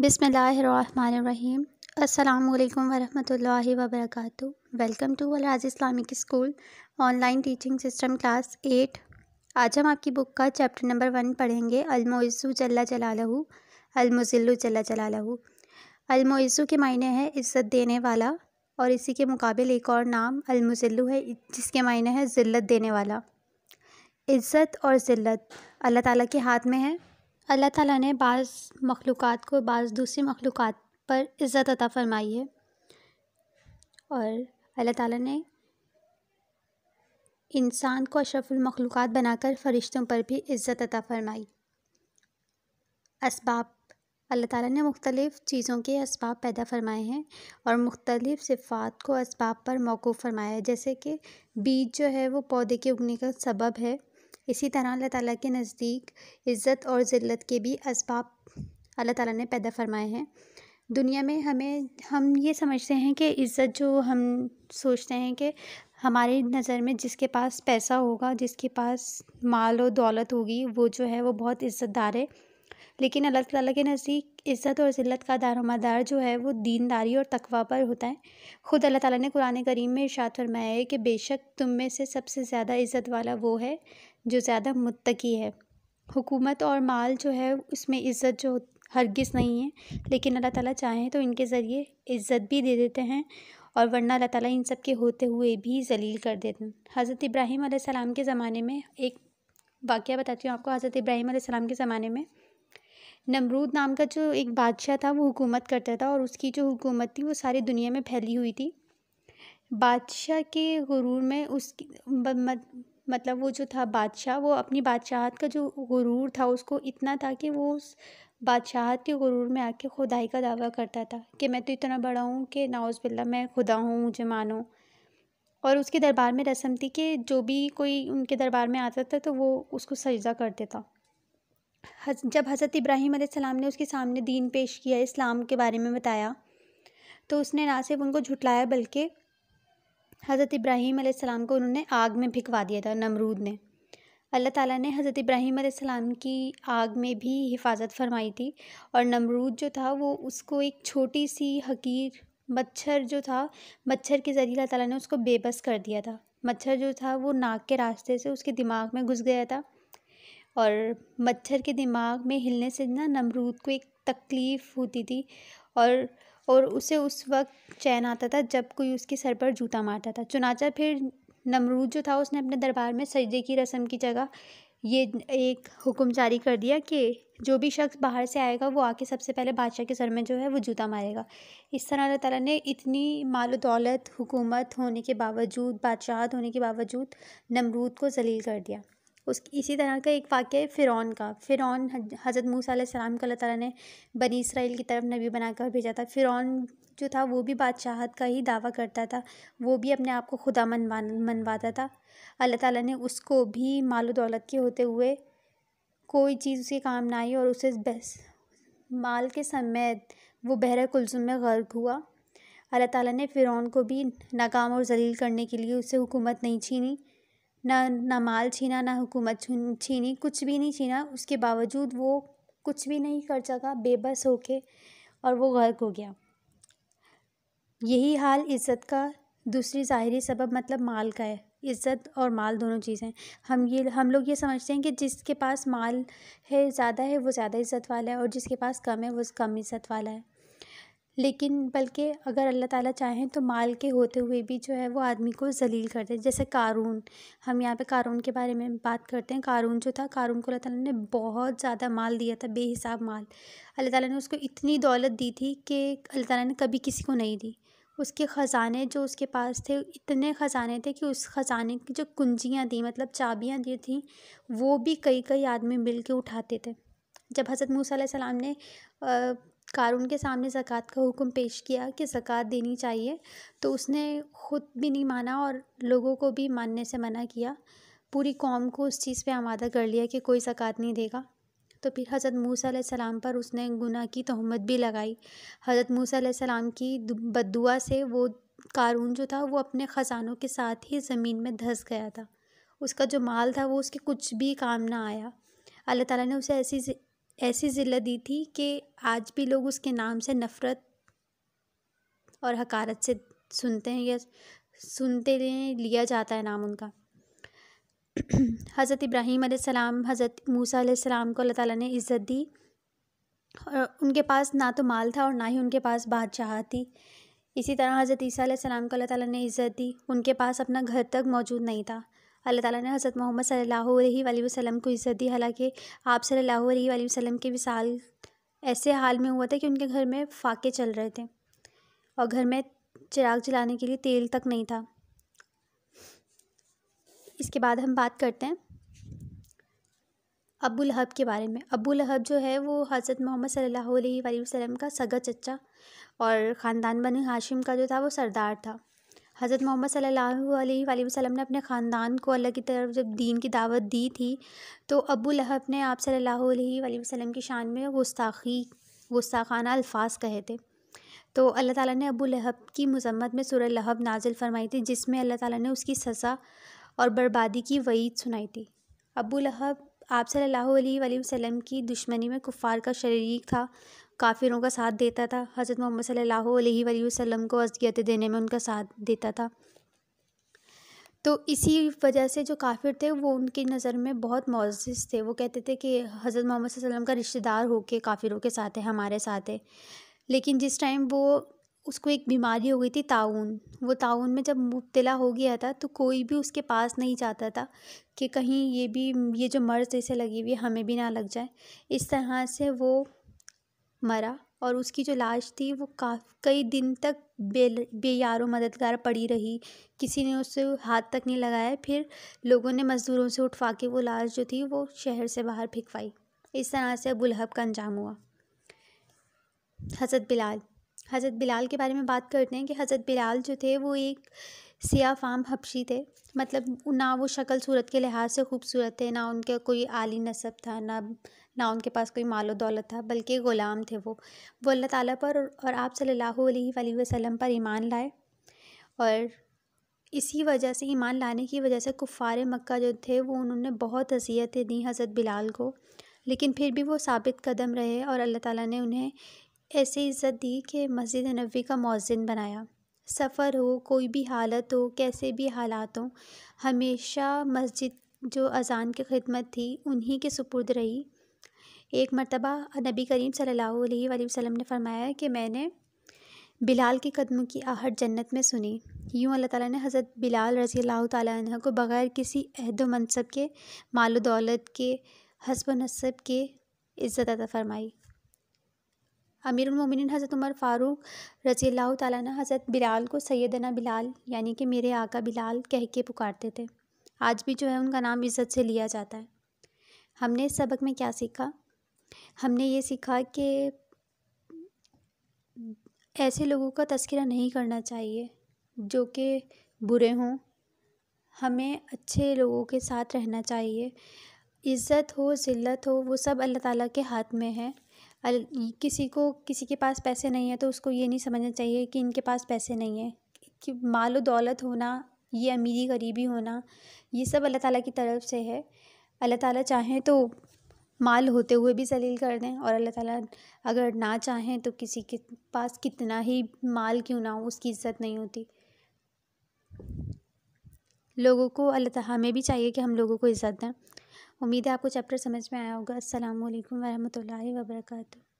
बिसमीम् अल्लाम वरहमल वबरक वेलकम टू अलराज Islamic school online teaching system class eight आज हम आपकी बुक का चैप्टर नंबर वन पढ़ेंगे अलमोज़ु जल्ला जलालहू अलमुजिल्लु जल्ला जलालहू अलमोज़ु के मायने हैं इज़्ज़त देने वाला और इसी के मुकाबले एक और नाम अलमुजिल्लु है जिसके मायने है ज़िल्लत देने वाला इज़्ज़त और ज़िल्लत अल्लाह ताला के हाथ में है अल्लाह ताला ने बाज़ मखलूक़ात को बाज़ दूसरी मखलूक़ात पर इज़्ज़त अता फ़रमाई है और अल्लाह ताला ने इंसान को अशरफुल मखलूक़ बनाकर फ़रिश्तों पर भी इज़्ज़त अता फ़रमाई इसबाब अल्लाह ताला ने मुख्तलिफ़ चीज़ों के इसबाब पैदा फ़रमाए हैं और मुख्तलिफ़ सिफ़ात को इसबाब पर मौकूफ़ फ़रमाया है जैसे कि बीज जो है वो पौधे के उगने का सबब है इसी तरह अल्लाह ताला के नज़दीक इज़्ज़त और ज़िल्लत के भी इसबाब अल्लाह ताला ने पैदा फ़रमाए हैं दुनिया में हमें हम ये समझते हैं कि इज़्ज़त जो हम सोचते हैं कि हमारी नज़र में जिसके पास पैसा होगा जिसके पास माल और दौलत होगी वो जो है वो बहुत इज़्ज़तदार है लेकिन अल्लाह ताला के नज़दीक इज़्ज़त और ज़िल्लत का दारोमदार जो है वो दीनदारी और तकवा पर होता है ख़ुद अल्लाह ताला ने कुरान करीम में इरशाद फरमाया है कि बेशक तुम में से सबसे ज़्यादा इज़्ज़त वाला वो है जो ज़्यादा मुतकी है हुकूमत और माल जो है उसमें इज़्ज़त जो हरगिस नहीं है लेकिन अल्लाह ताला चाहें तो इनके ज़रिए इज़्ज़त भी दे देते हैं और वरना अल्लाह ताला इन सब के होते हुए भी जलील कर देते हैं हज़रत इब्राहीम सलाम के ज़माने में एक वाक़ बताती हूँ आपको हज़रत इब्राहीम सलाम के ज़माने में नमरूद नाम का जो एक बादशाह था वो हुकूमत करता था और उसकी जो हुकूमत थी वो सारी दुनिया में फैली हुई थी बादशाह के गुरूर में उसकी मतलब वो जो था बादशाह वो अपनी बादशाहत का जो गुरूर था उसको इतना था कि वो उस बादशाहत के गुरूर में आके खुदाई का दावा करता था कि मैं तो इतना बड़ा हूँ कि नाउज़ बिल्ला मैं खुदा हूँ मुझे मानो और उसके दरबार में रस्म थी कि जो भी कोई उनके दरबार में आता था तो वो उसको सजदा करते था जब हज़रत इब्राहिम सलाम ने उसके सामने दीन पेश किया इस्लाम के बारे में बताया तो उसने ना सिर्फ उनको झुटलाया बल्कि हज़रत इब्राहीम आसमाम को उन्होंने आग में भिकवा दिया था नमरूद ने अल्लाह ताला ने हज़रत इब्राहीम आसमाम की आग में भी हिफाजत फरमाई थी और नमरूद जो था वो उसको एक छोटी सी हकीर मच्छर जो था मच्छर के ज़रिए अल्लाह ताला ने उसको बेबस कर दिया था मच्छर जो था वो नाक के रास्ते से उसके दिमाग में घुस गया था और मच्छर के दिमाग में हिलने से ना नमरूद को एक तकलीफ़ होती थी और और उसे उस वक्त चैन आता था जब कोई उसके सर पर जूता मारता था चुनाचा फिर नमरूद जो था उसने अपने दरबार में सजदे की रस्म की जगह ये एक हुक्म जारी कर दिया कि जो भी शख्स बाहर से आएगा वो आके सबसे पहले बादशाह के सर में जो है वो जूता मारेगा इस तरह अल्लाह ताला ने इतनी माल दौलत हुकूमत होने के बावजूद बादशाहत होने के बावजूद नमरूद को जलील कर दिया उस इसी तरह का एक वाक्य है फ़िरौन का फ़िरौन हज़रत मूसा सलाम को अल्लाह ताला ने बनी इसराइल की तरफ नबी बनाकर भेजा था फ़िरौन जो था वो भी बादशाहत का ही दावा करता था वो भी अपने आप को खुदा मनवा मनवाता था अल्लाह ताला ने उसको भी माल दौलत के होते हुए कोई चीज़ उसके काम ना आई और उसे बस माल के समेत वो बहर कुलसुम में गर्क हुआ अल्लाह ताला ने फ़िरौन को भी नाकाम और जलील करने के लिए उससे हुकूमत नहीं छीनी ना ना माल छीना ना हुकूमत छीनी कुछ भी नहीं छीना उसके बावजूद वो कुछ भी नहीं कर सका बेबस होके और वो गर्क हो गया यही हाल इज़्ज़त का दूसरी ज़ाहरी सबब मतलब माल का है इज़्ज़त और माल दोनों चीज़ें हम ये हम लोग ये समझते हैं कि जिसके पास माल है ज़्यादा है वो ज़्यादा इज़्ज़त वाला है और जिसके पास कम है वो कम इज़्ज़त वाला है लेकिन बल्कि अगर अल्लाह ताला चाहें तो माल के होते हुए भी जो है वो आदमी को जलील कर दे जैसे क़ारून हम यहाँ पे क़ारून के बारे में बात करते हैं क़ारून जो था क़ारून को अल्लाह ताला ने बहुत ज़्यादा माल दिया था बेहिसाब माल अल्लाह ताला ने उसको इतनी दौलत दी थी कि अल्लाह ताला ने कभी किसी को नहीं दी उसके ख़ज़ाने जो उसके पास थे इतने ख़ज़ाने थे कि उस ख़ज़ाने की जो कुंजियाँ दी मतलब चाबियाँ दी थी वो भी कई कई आदमी मिल के उठाते थे जब हज़रत मूसा सलाम ने क़ारून के सामने ज़कात का हुक्म पेश किया कि ज़कात देनी चाहिए तो उसने ख़ुद भी नहीं माना और लोगों को भी मानने से मना किया पूरी कौम को उस चीज़ पे आमादा कर लिया कि कोई ज़कात नहीं देगा तो फिर हज़रत मूसा सलाम पर उसने गुना की तहमत भी लगाई हज़रत मूसा सलाम की बदुआ से वो कारून जो था वो अपने ख़जानों के साथ ही ज़मीन में धंस गया था उसका जो माल था वो उसके कुछ भी काम ना आया अल्लाह ताला ने उसे ऐसी ऐसी ज़िला दी थी कि आज भी लोग उसके नाम से नफ़रत और हक़ारत से सुनते हैं या सुनते हैं लिया जाता है नाम उनका हज़रत इब्राहीम सलाम हज़रत मूसा सलाम को अल्लाह ताला ने इज़्ज़त दी और उनके पास ना तो माल था और ना ही उनके पास बादशाह थी इसी तरह हज़रत ईसा सलाम को अल्लाह ताला ने इज़्ज़त दी उनके पास अपना घर तक मौजूद नहीं था अल्लाह ताला ने हज़रत मोहम्मद सल्लल्लाहु अलैहि वसल्लम को इज़्ज़त दी हालांकि आप सल्लल्लाहु अलैहि वसल्लम के विसाल ऐसे हाल में हुआ था कि उनके घर में फाके चल रहे थे और घर में चिराग जलाने के लिए तेल तक नहीं था इसके बाद हम बात करते हैं अबू लहब के बारे में अबू लहब जो है वो हज़रत मोहम्मद सल्लल्लाहु अलैहि वसल्लम का सगा चचा और ख़ानदान बने हाशिम का जो था वो सरदार था हज़रत मोहम्मद सल्लल्लाहु वसल्लम ने अपने ख़ानदान को अल्लाह की तरफ जब दीन की दावत दी थी तो अबू लहब ने आप सल्लल्लाहु अलैहि वसल्लम की शान में गुस्ताखी गुस्ताखाना अल्फाज कहे थे तो अल्लाह ताला ने अबू लहब की मजम्मत में सुर लहब नाजिल फरमाई थी जिसमें अल्लाह ताला ने उसकी सज़ा और बर्बादी की वईद सुनाई थी अबू लहब आप सल्लल्लाहु अलैहि वसल्लम की दुश्मनी में कुफ़ार का शरीक था काफ़िरों का साथ देता था हज़रत मोहम्मद सल्लल्लाहु अलैहि वसल्लम को असगियत देने में उनका साथ देता था तो इसी वजह से जो काफिर थे वो उनकी नज़र में बहुत मोजिज़ थे वो कहते थे कि हज़रत मोहम्मद वसल्लम का रिश्तेदार होके काफिरों के साथ है हमारे साथ है लेकिन जिस टाइम वो उसको एक बीमारी हो गई थी ताउन वो ताउन में जब मुबतला हो गया था तो कोई भी उसके पास नहीं जाता था कि कहीं ये भी ये जो मर्ज़ इसे लगी हुई हमें भी ना लग जाए इस तरह से वो मरा और उसकी जो लाश थी वो काफ़ी कई दिन तक बे बेयारो मददगार पड़ी रही किसी ने उसे हाथ तक नहीं लगाया फिर लोगों ने मज़दूरों से उठवा के वो लाश जो थी वो शहर से बाहर फेंकवाई इस तरह से अबुलहब का अंजाम हुआ हज़रत बिलाल हज़रत बिलाल के बारे में बात करते हैं कि हज़रत बिलाल जो थे वो एक सिया फाम हबशी थे मतलब ना वो शक्ल सूरत के लिहाज से खूबसूरत थे ना उनका कोई आली नसब था ना ना उनके पास कोई मालो दौलत था बल्कि ग़ुलाम थे वो वो अल्लाह ताला पर और आप सल्लल्लाहु अलैहि वसल्लम पर ईमान लाए और इसी वजह से ईमान लाने की वजह से कुफ़ार मक्का जो थे वो उन्होंने बहुत हसीियतें दी हज़रत बिलाल को लेकिन फिर भी वो साबित कदम रहे और अल्लाह ताला ने उन्हें ऐसी इज़्ज़त दी कि मस्जिद नबी का मौजिन बनाया सफ़र हो कोई भी हालत हो कैसे भी हालात हों हमेशा मस्जिद जो अजान की खिदमत थी उन्हीं के सुपुर्द रही एक मरतबा नबी करीम सल्लल्लाहु वसम ने फरमाया कि मैंने बिलाल के कदमों की आहट जन्नत में सुनी यूँ अल्लाह ताला ने हज़रत बिलाल रज़ी अल्लाह तह को बग़ैर किसी अहद मनसब के माल दौलत के हसब नसब के इज़्ज़त अदा फरमाई उमिन हज़रत उमर फ़ारूक रज़ी अल्लाह तह हज़रत बिलाल को सैदना बिलाल यानी कि मेरे आका बिलाल कह के पुकारते थे आज भी जो है उनका नाम इज़्ज़त से लिया जाता है हमने इस सबक में क्या सीखा हमने ये सीखा कि ऐसे लोगों का तस्करा नहीं करना चाहिए जो कि बुरे हों हमें अच्छे लोगों के साथ रहना चाहिए इज़्ज़त हो ज़िल्लत हो वो सब अल्लाह ताला के हाथ में है किसी को किसी के पास पैसे नहीं है तो उसको ये नहीं समझना चाहिए कि इनके पास पैसे नहीं है कि माल दौलत होना ये अमीरी गरीबी होना ये सब अल्लाह ताला की तरफ से है अल्लाह ताला चाहें तो माल होते हुए भी जलील कर दें और अल्लाह ताला अगर ना चाहें तो किसी के पास कितना ही माल क्यों ना हो उसकी इज़्ज़त नहीं होती लोगों को अल्लाह ताला हमें भी चाहिए कि हम लोगों को इज़्ज़त दें उम्मीद है आपको चैप्टर समझ में आया होगा अल्लाम वरहमल वर्का